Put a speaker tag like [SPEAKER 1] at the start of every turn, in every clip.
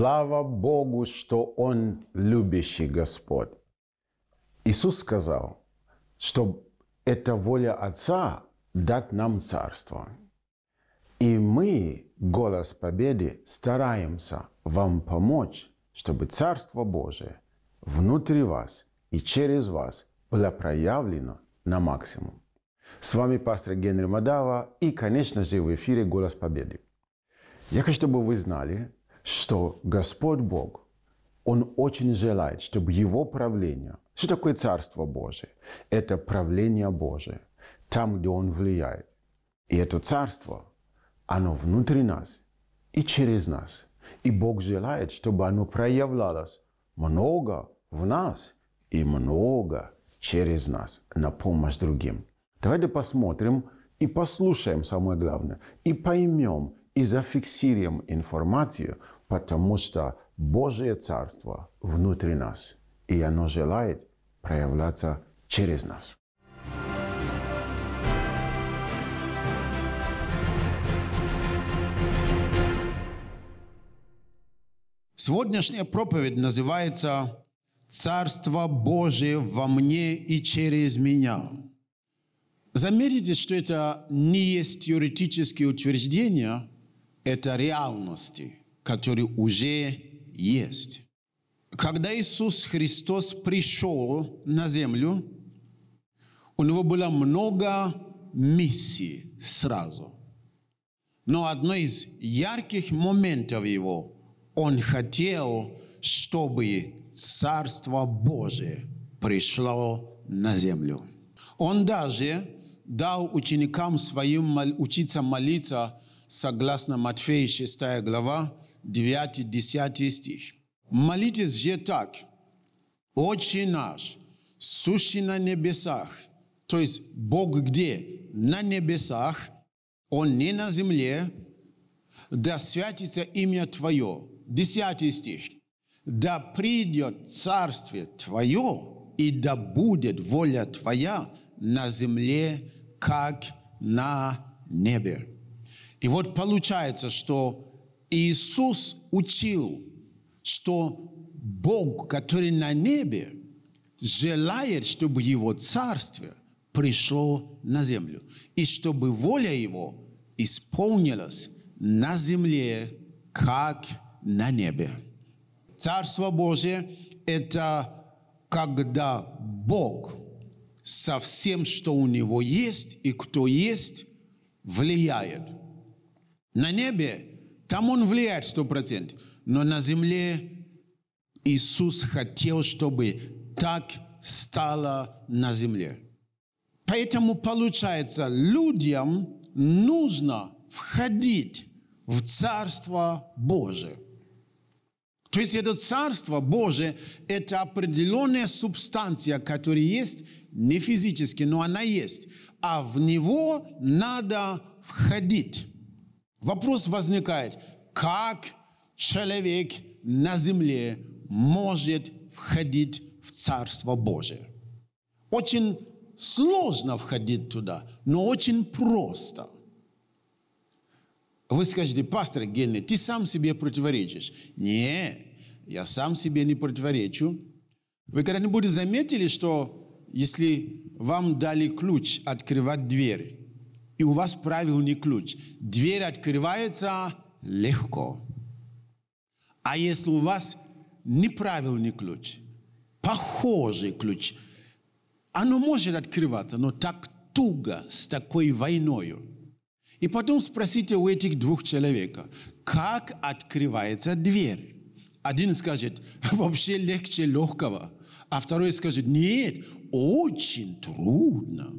[SPEAKER 1] Слава Богу, что Он любящий Господь. Иисус сказал, что это воля Отца дать нам Царство. И мы, голос победы, стараемся вам помочь, чтобы Царство Божие внутри вас и через вас было проявлено на максимум. С вами пастор Генри Мадава и, конечно же, в эфире «Голос Победы». Я хочу, чтобы вы знали, что Господь Бог, Он очень желает, чтобы Его правление, что такое Царство Божие? Это правление Божие, там, где Он влияет. И это Царство, оно внутри нас и через нас. И Бог желает, чтобы оно проявлялось много в нас и много через нас на помощь другим. Давайте посмотрим и послушаем самое главное, и поймем, и зафиксируем информацию, потому что Божье Царство внутри нас, и оно желает проявляться через нас. Сегодняшняя проповедь называется «Царство Божие во мне и через меня». Заметите, что это не есть теоретические утверждения, это реальности, которые уже есть. Когда Иисус Христос пришел на землю, у него было много миссий сразу. Но одно из ярких моментов его, он хотел, чтобы Царство Божие пришло на землю. Он даже дал ученикам своим учиться молиться согласно Матфея 6 глава, 9-10 стих. Молитесь же так. Отче наш, сущий на небесах. То есть Бог где? На небесах. Он не на земле. Да святится имя Твое. Десятый стих. Да придет царствие Твое, и да будет воля Твоя на земле, как на небе. И вот получается, что Иисус учил, что Бог, который на небе, желает, чтобы Его Царствие пришло на землю, и чтобы воля Его исполнилась на земле, как на небе. Царство Божие – это когда Бог со всем, что у Него есть и кто есть, влияет – на небе, там он влияет сто процентов. Но на земле Иисус хотел, чтобы так стало на земле. Поэтому получается, людям нужно входить в Царство Божие. То есть это Царство Божие – это определенная субстанция, которая есть не физически, но она есть. А в него надо входить. Вопрос возникает, как человек на земле может входить в Царство Божие? Очень сложно входить туда, но очень просто. Вы скажете, пастор Генри, ты сам себе противоречишь. Не, я сам себе не противоречу. Вы когда-нибудь заметили, что если вам дали ключ открывать дверь, и у вас правильный ключ. Дверь открывается легко. А если у вас неправильный ключ, похожий ключ, оно может открываться, но так туго с такой войною. И потом спросите у этих двух человек, как открывается дверь. Один скажет, вообще легче легкого. А второй скажет, нет, очень трудно.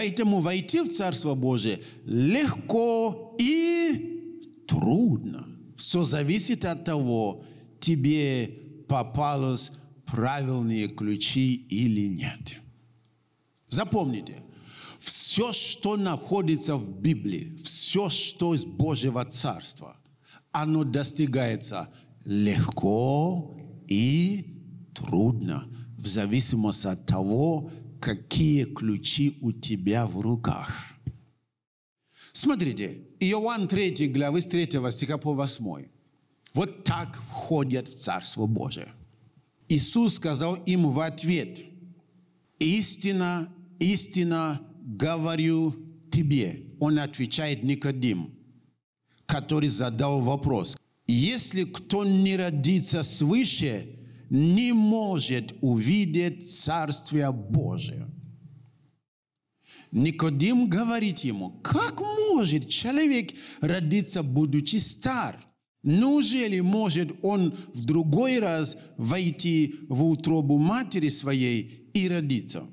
[SPEAKER 1] Поэтому войти в Царство Божие легко и трудно. Все зависит от того, тебе попалось правильные ключи или нет. Запомните, все, что находится в Библии, все, что из Божьего Царства, оно достигается легко и трудно, в зависимости от того, какие ключи у тебя в руках. Смотрите, Иоанн 3 главы с 3 стиха по 8. Вот так входят в Царство Божие. Иисус сказал им в ответ, «Истина, истина говорю тебе». Он отвечает Никодим, который задал вопрос, «Если кто не родится свыше, не может увидеть Царствие Божие. Никодим говорит ему, как может человек родиться, будучи стар? Неужели может он в другой раз войти в утробу матери своей и родиться?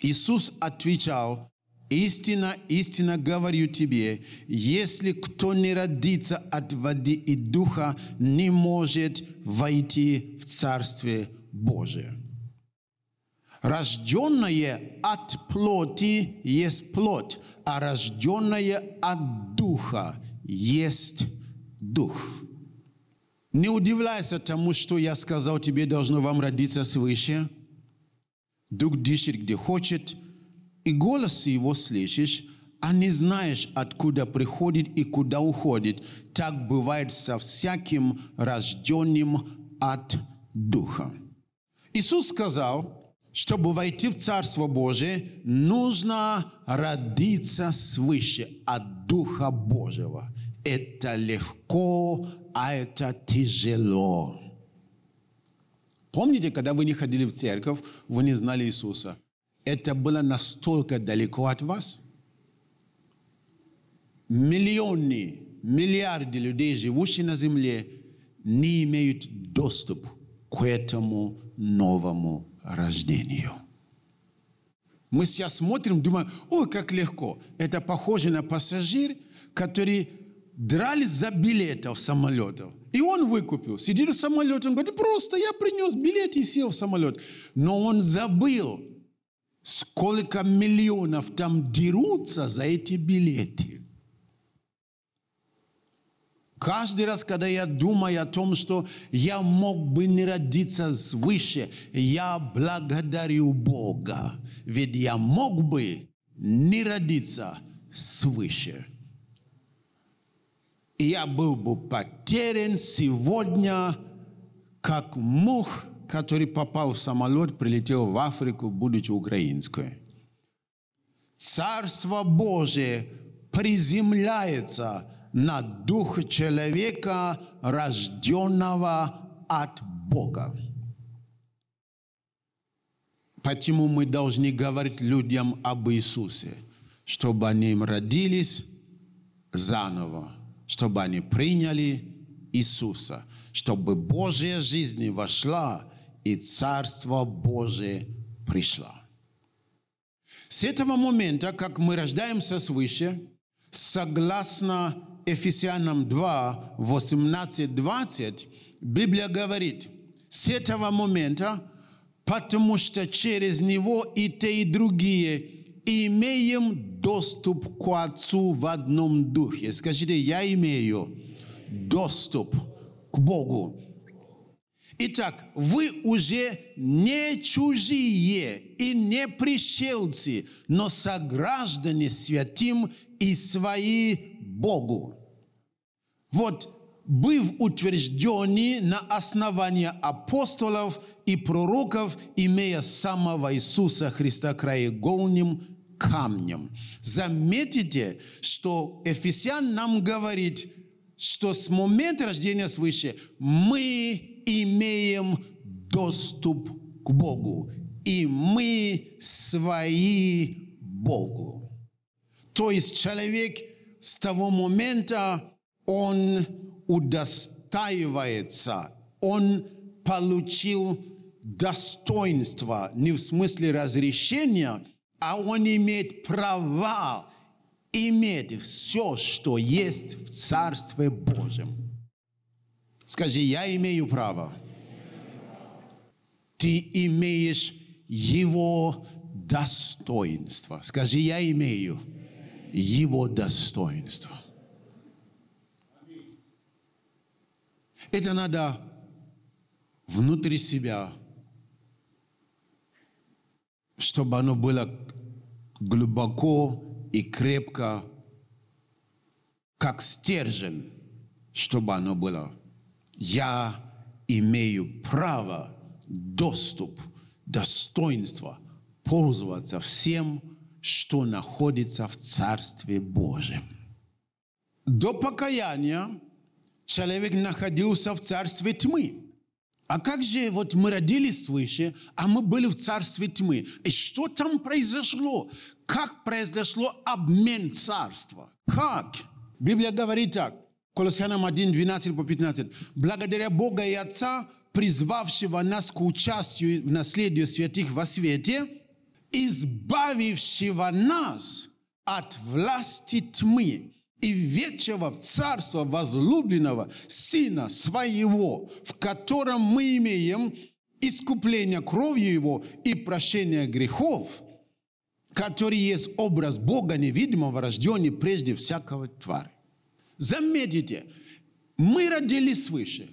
[SPEAKER 1] Иисус отвечал, Истина, истина говорю тебе, если кто не родится от воды и духа, не может войти в Царствие Божие. Рожденное от плоти есть плоть, а рожденное от духа есть дух. Не удивляйся тому, что я сказал, тебе должно вам родиться свыше. Дух дышит, где хочет, и голос его слышишь, а не знаешь, откуда приходит и куда уходит. Так бывает со всяким рожденным от Духа. Иисус сказал, чтобы войти в Царство Божие, нужно родиться свыше от Духа Божьего. Это легко, а это тяжело. Помните, когда вы не ходили в церковь, вы не знали Иисуса – это было настолько далеко от вас. Миллионы, миллиарды людей, живущих на земле, не имеют доступа к этому новому рождению. Мы сейчас смотрим, думаем, ой, как легко. Это похоже на пассажир, который дрались за билеты в самолетов. И он выкупил. Сидит в самолете, он говорит, просто я принес билет и сел в самолет. Но он забыл, Сколько миллионов там дерутся за эти билеты. Каждый раз, когда я думаю о том, что я мог бы не родиться свыше, я благодарю Бога. Ведь я мог бы не родиться свыше. Я был бы потерян сегодня, как мух который попал в самолет, прилетел в Африку, будучи украинской. Царство Божие приземляется на дух человека, рожденного от Бога. Почему мы должны говорить людям об Иисусе? Чтобы они им родились заново, чтобы они приняли Иисуса, чтобы Божья жизнь вошла и Царство Божие пришло. С этого момента, как мы рождаемся свыше, согласно Ефесянам 2, 18-20, Библия говорит, с этого момента, потому что через него и те, и другие имеем доступ к Отцу в одном духе. Скажите, я имею доступ к Богу Итак, вы уже не чужие и не пришельцы, но сограждане святым и свои Богу. Вот быв утверждены на основании апостолов и пророков, имея самого Иисуса Христа краеугольным камнем. Заметите, что Ефесян нам говорит, что с момента рождения свыше мы имеем доступ к Богу, и мы свои Богу. То есть человек с того момента, он удостаивается, он получил достоинство, не в смысле разрешения, а он имеет права иметь все, что есть в Царстве Божьем. Скажи, я имею право. Ты имеешь его достоинство. Скажи, я имею его достоинство. Это надо внутри себя, чтобы оно было глубоко и крепко, как стержень, чтобы оно было я имею право, доступ, достоинство пользоваться всем, что находится в Царстве Божьем. До покаяния человек находился в царстве тьмы. А как же вот мы родились свыше, а мы были в царстве тьмы? И что там произошло? Как произошло обмен царства? Как? Библия говорит так. Колоссянам 1, 12 по 15. Благодаря Бога и Отца, призвавшего нас к участию в наследию святых во свете, избавившего нас от власти тьмы и вечного царства царство возлюбленного Сына Своего, в котором мы имеем искупление кровью Его и прощение грехов, который есть образ Бога невидимого, рожденный прежде всякого твари. Заметите, мы родились свыше.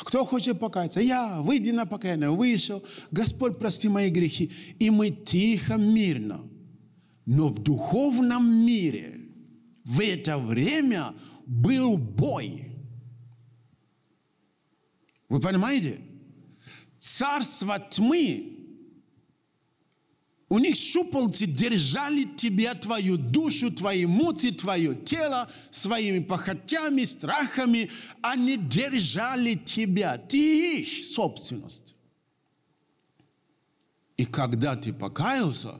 [SPEAKER 1] Кто хочет покаяться? Я, выйди на покаяние, вышел. Господь, прости мои грехи. И мы тихо, мирно. Но в духовном мире в это время был бой. Вы понимаете? Царство тьмы у них щупальцы держали тебя, твою душу, твои эмоции, твое тело своими похотями, страхами. Они держали тебя. Ты их собственность. И когда ты покаялся,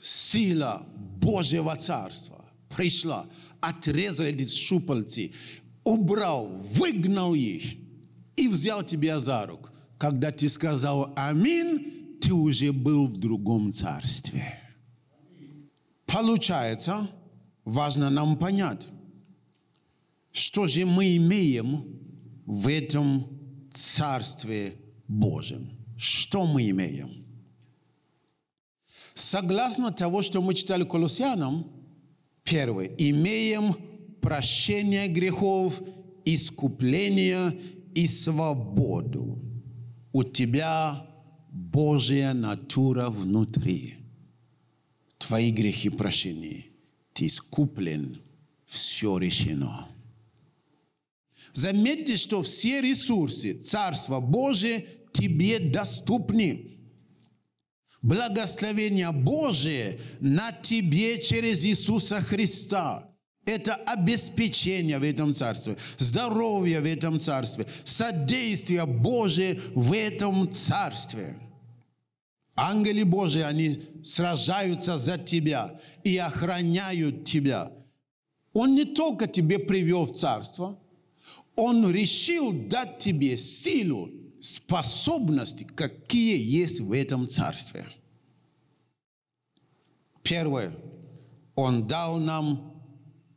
[SPEAKER 1] сила Божьего Царства пришла, отрезал эти щупальцы, убрал, выгнал их и взял тебя за руку. Когда ты сказал «Аминь», ты уже был в другом царстве. Получается, важно нам понять, что же мы имеем в этом Царстве Божьем. Что мы имеем? Согласно того, что мы читали Колоссянам, первое, имеем прощение грехов, искупление и свободу. У тебя Божья натура внутри. Твои грехи прощены. Ты искуплен. Все решено. Заметьте, что все ресурсы Царства Божия тебе доступны. Благословение Божие на тебе через Иисуса Христа. Это обеспечение в этом царстве, здоровье в этом царстве, содействие Божие в этом царстве. Ангели Божии, они сражаются за тебя и охраняют тебя. Он не только тебе привел в царство, он решил дать тебе силу, способности, какие есть в этом царстве. Первое. Он дал нам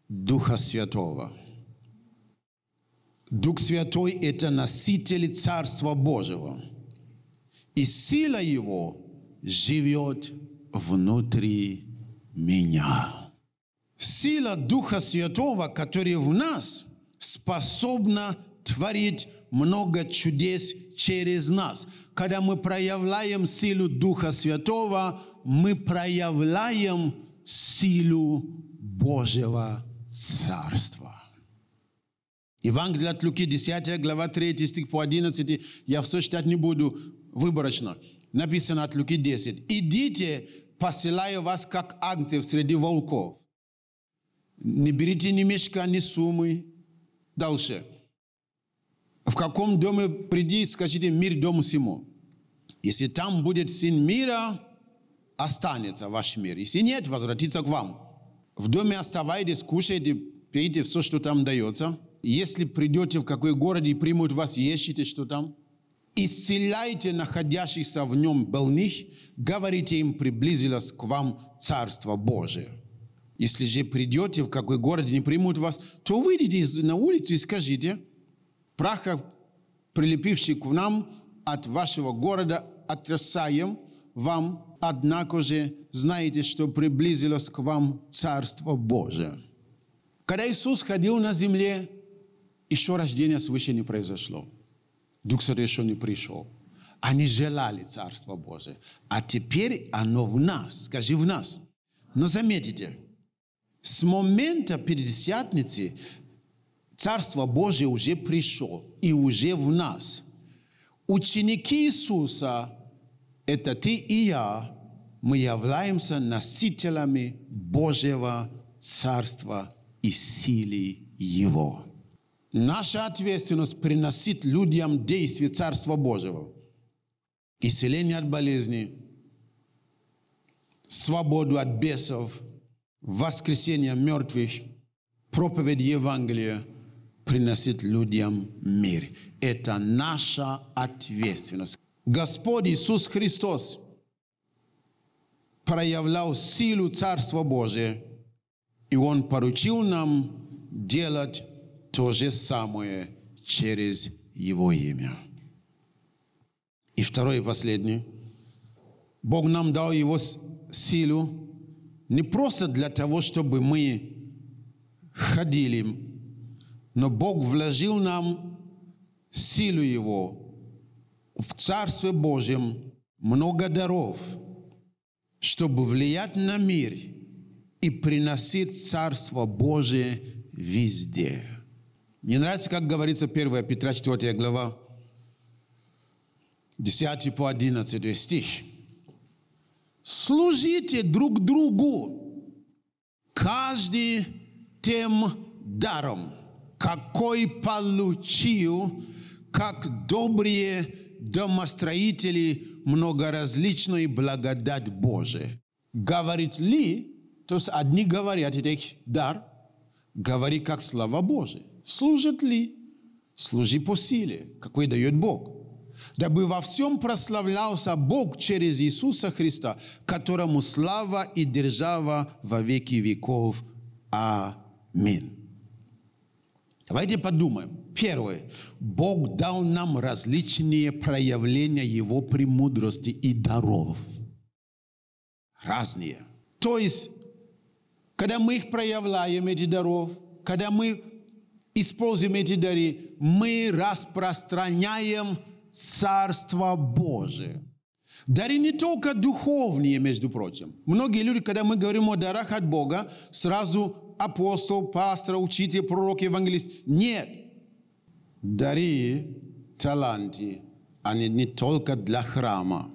[SPEAKER 1] Духа Святого. Дух Святой – это носитель Царства Божьего. И сила Его живет внутри меня. Сила Духа Святого, который в нас, способна творить много чудес через нас. Когда мы проявляем силу Духа Святого, мы проявляем силу Божьего Царства. Евангелие от Луки, 10 глава, 3 стих по 11. Я все читать не буду выборочно написано от Луки 10. «Идите, посылаю вас как ангцев среди волков. Не берите ни мешка, ни суммы». Дальше. «В каком доме приди, скажите, мир дому сему. Если там будет сын мира, останется ваш мир. Если нет, возвратится к вам. В доме оставайтесь, кушайте, пейте все, что там дается. Если придете в какой город и примут вас, ищите, что там – исцеляйте находящихся в нем больных, говорите им, приблизилось к вам Царство Божие. Если же придете в какой город и не примут вас, то выйдите на улицу и скажите, праха, прилепивший к нам от вашего города, отрасаем вам, однако же знаете, что приблизилось к вам Царство Божие. Когда Иисус ходил на земле, еще рождение свыше не произошло. Дух Святой еще не пришел. Они желали Царство Божие. А теперь оно в нас. Скажи, в нас. Но заметите, с момента Пятидесятницы Царство Божие уже пришло и уже в нас. Ученики Иисуса, это ты и я, мы являемся носителями Божьего Царства и силы Его. Наша ответственность приносить людям действие Царства Божьего. Исцеление от болезни, свободу от бесов, воскресение мертвых, проповедь Евангелия приносит людям мир. Это наша ответственность. Господь Иисус Христос проявлял силу Царства Божия, и Он поручил нам делать то же самое через Его имя. И второе и последнее. Бог нам дал Его силу не просто для того, чтобы мы ходили, но Бог вложил нам силу Его в Царстве Божьем много даров, чтобы влиять на мир и приносить Царство Божие везде. Мне нравится, как говорится 1 Петра 4 глава, 10 по 11 стих. Служите друг другу, каждый тем даром, какой получил, как добрые домостроители многоразличной благодать Божия. Говорит ли, то есть одни говорят, это их дар, говорит как слава Божия служит ли? Служи по силе, какой дает Бог. Дабы во всем прославлялся Бог через Иисуса Христа, которому слава и держава во веки веков. Аминь. Давайте подумаем. Первое. Бог дал нам различные проявления Его премудрости и даров. Разные. То есть, когда мы их проявляем, эти даров, когда мы используем эти дары, мы распространяем Царство Божие. Дары не только духовные, между прочим. Многие люди, когда мы говорим о дарах от Бога, сразу апостол, пастор, учитель, пророк, евангелист. Нет. Дары, таланты, они не только для храма.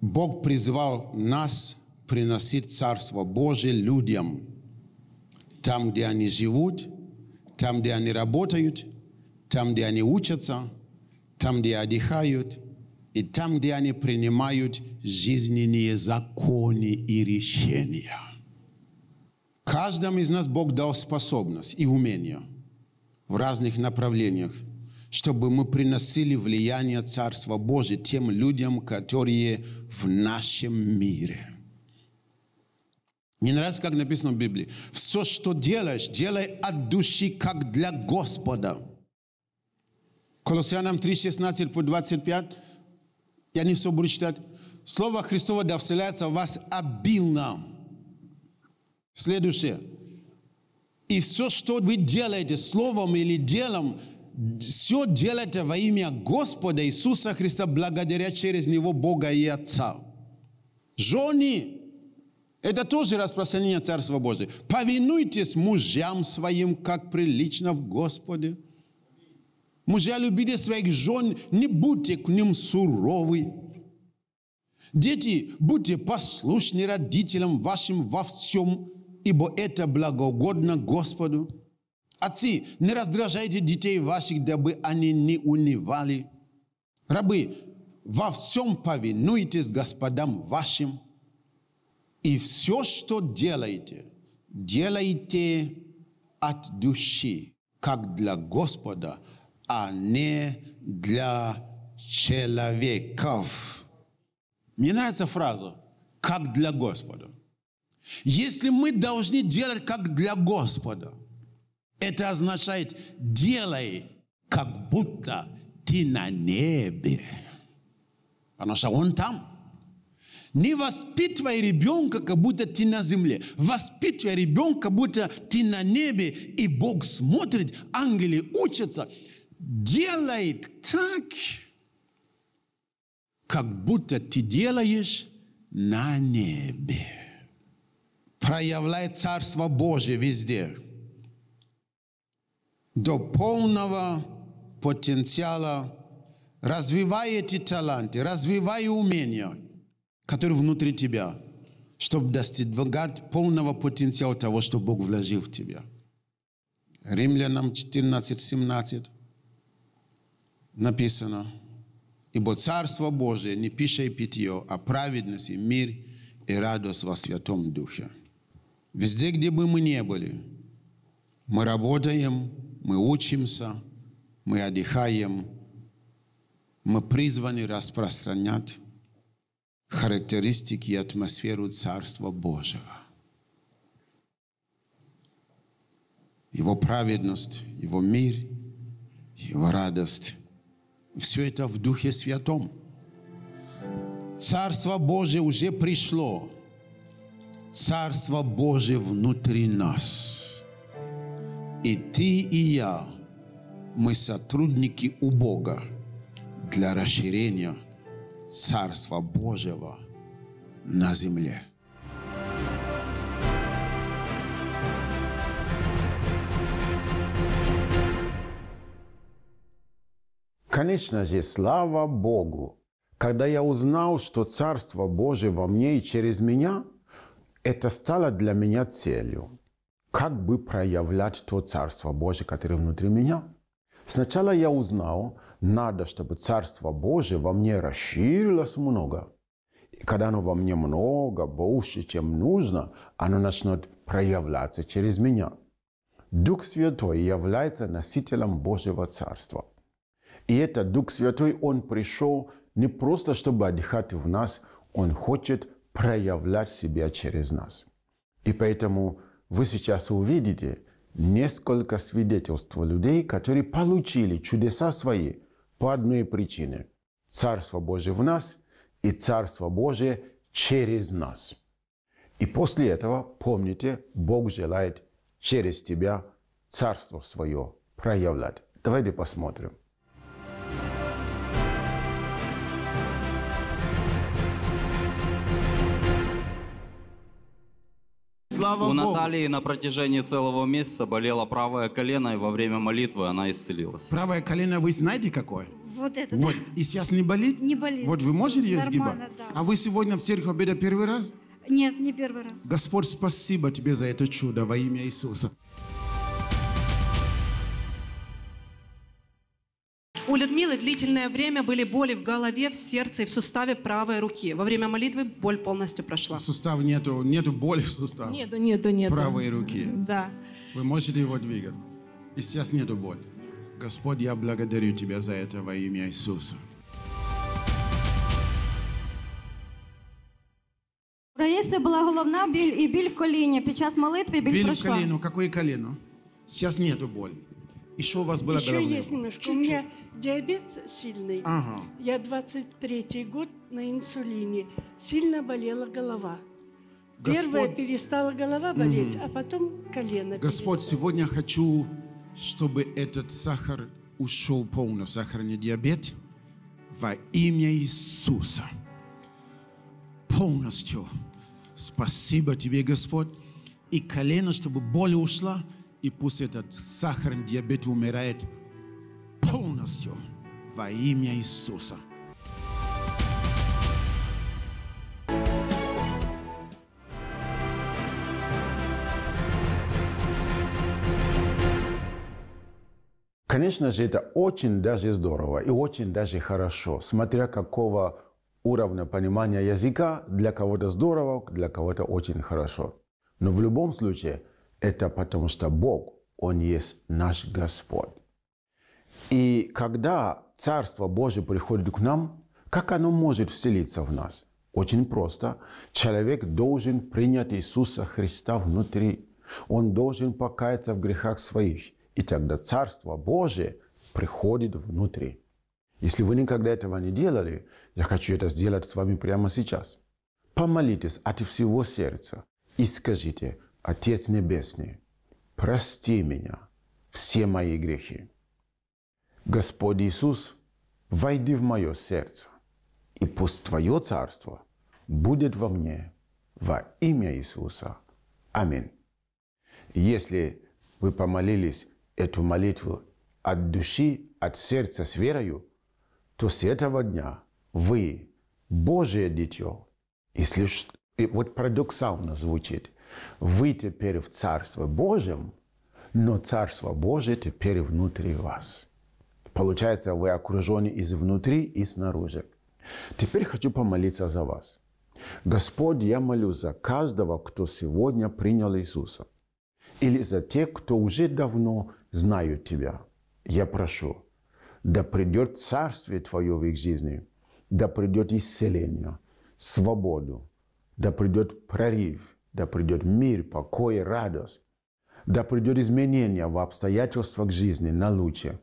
[SPEAKER 1] Бог призвал нас приносить Царство Божие людям – там, где они живут, там, где они работают, там, где они учатся, там, где отдыхают, и там, где они принимают жизненные законы и решения. Каждому из нас Бог дал способность и умение в разных направлениях, чтобы мы приносили влияние Царства Божия тем людям, которые в нашем мире – мне нравится, как написано в Библии. Все, что делаешь, делай от души, как для Господа. Колоссянам 3, 16 по 25. Я не все буду читать. Слово Христово да вселяется в вас обильно. Следующее. И все, что вы делаете словом или делом, все делайте во имя Господа Иисуса Христа, благодаря через Него Бога и Отца. Жены, это тоже распространение Царства Божьего. Повинуйтесь мужьям своим, как прилично в Господе. Мужья, любите своих жен, не будьте к ним суровы. Дети, будьте послушны родителям вашим во всем, ибо это благогодно Господу. Отцы, не раздражайте детей ваших, дабы они не унивали. Рабы, во всем повинуйтесь господам вашим – и все, что делаете, делайте от души, как для Господа, а не для человеков. Мне нравится фраза «как для Господа». Если мы должны делать как для Господа, это означает «делай, как будто ты на небе». Потому что Он там – не воспитывай ребенка, как будто ты на земле. Воспитывай ребенка, как будто ты на небе, и Бог смотрит, ангелы учатся. Делай так, как будто ты делаешь на небе. Проявляй Царство Божие везде. До полного потенциала развивай эти таланты, развивай умения – который внутри тебя, чтобы достигать полного потенциала того, что Бог вложил в тебя. Римлянам 14, написано, «Ибо Царство Божие не пища и питье, а праведность и мир и радость во Святом Духе». Везде, где бы мы ни были, мы работаем, мы учимся, мы отдыхаем, мы призваны распространять характеристики и атмосферу Царства Божьего. Его праведность, Его мир, Его радость. Все это в Духе Святом. Царство Божье уже пришло. Царство Божье внутри нас. И ты, и я, мы сотрудники у Бога для расширения – Царства Божьего на земле. Конечно же, слава Богу, когда я узнал, что Царство Божие во мне и через меня, это стало для меня целью. Как бы проявлять то Царство Божие, которое внутри меня? Сначала я узнал, надо, чтобы Царство Божие во мне расширилось много. И когда оно во мне много, больше, чем нужно, оно начнет проявляться через меня. Дух Святой является носителем Божьего Царства. И этот Дух Святой, Он пришел не просто, чтобы отдыхать в нас, Он хочет проявлять себя через нас. И поэтому вы сейчас увидите несколько свидетельств людей, которые получили чудеса свои по одной причине. Царство Божие в нас и Царство Божие через нас. И после этого, помните, Бог желает через тебя Царство свое проявлять. Давайте посмотрим. Слава У Богу. Натальи на протяжении целого месяца болело правое колено, и во время молитвы она исцелилась. Правое колено вы знаете какое? Вот это. Вот. Да. И сейчас не болит? Не болит. Вот вы можете ее сгибать? Да. А вы сегодня в церковь обеда первый раз? Нет, не первый раз. Господь, спасибо тебе за это чудо во имя Иисуса. У Людмилы длительное время были боли в голове, в сердце и в суставе правой руки. Во время молитвы боль полностью прошла. Сустав нету, нету боли в суставе. Нету, нету, нету. Правой руки. Да. Вы можете его двигать. И сейчас нету боли. Господь, я благодарю Тебя за это во имя Иисуса. Раїси була головна біль і біль коліня. Під час молитви боль біль пройшла. Біль в коліну. Какое колено? Сейчас нету боли. Еще у вас было Еще давление? есть немножко. Чуть-чуть. У меня диабет сильный. Ага. Я 23-й год на инсулине. Сильно болела голова. Господь... Первая перестала голова болеть, угу. а потом колено. Господь, перестало. сегодня хочу, чтобы этот сахар ушел полностью, сахарный диабет, во имя Иисуса. Полностью. Спасибо тебе, Господь. И колено, чтобы боль ушла, и пусть этот сахарный диабет умирает полностью во имя Иисуса. Конечно же, это очень даже здорово и очень даже хорошо, смотря какого уровня понимания языка, для кого-то здорово, для кого-то очень хорошо. Но в любом случае – это потому что Бог, Он есть наш Господь. И когда Царство Божье приходит к нам, как оно может вселиться в нас? Очень просто. Человек должен принять Иисуса Христа внутри. Он должен покаяться в грехах своих. И тогда Царство Божие приходит внутри. Если вы никогда этого не делали, я хочу это сделать с вами прямо сейчас. Помолитесь от всего сердца и скажите, Отец Небесный, прости меня, все мои грехи. Господь Иисус, войди в мое сердце, и пусть Твое Царство будет во мне во имя Иисуса. Аминь. Если вы помолились эту молитву от души, от сердца с верою, то с этого дня вы Божие дитё. И, слыш... и вот парадоксально звучит. Вы теперь в Царство Божьем, но Царство Божие теперь внутри вас. Получается, вы окружены изнутри и снаружи. Теперь хочу помолиться за вас. Господь, я молю за каждого, кто сегодня принял Иисуса, или за тех, кто уже давно знают Тебя. Я прошу, да придет Царствие Твое в их жизни, да придет исцеление, свободу, да придет прорыв, да придет мир, покой, радость. Да придет изменение в обстоятельствах жизни на лучшее.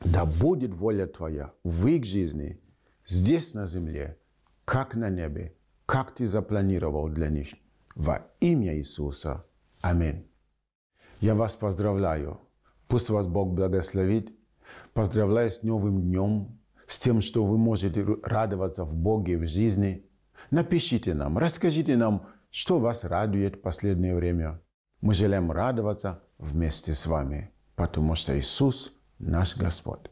[SPEAKER 1] Да будет воля Твоя в их жизни, здесь на земле, как на небе, как Ты запланировал для них. Во имя Иисуса. Аминь. Я вас поздравляю. Пусть вас Бог благословит. Поздравляю с новым днем, с тем, что вы можете радоваться в Боге, в жизни. Напишите нам, расскажите нам, что вас радует в последнее время? Мы желаем радоваться вместе с вами, потому что Иисус наш Господь.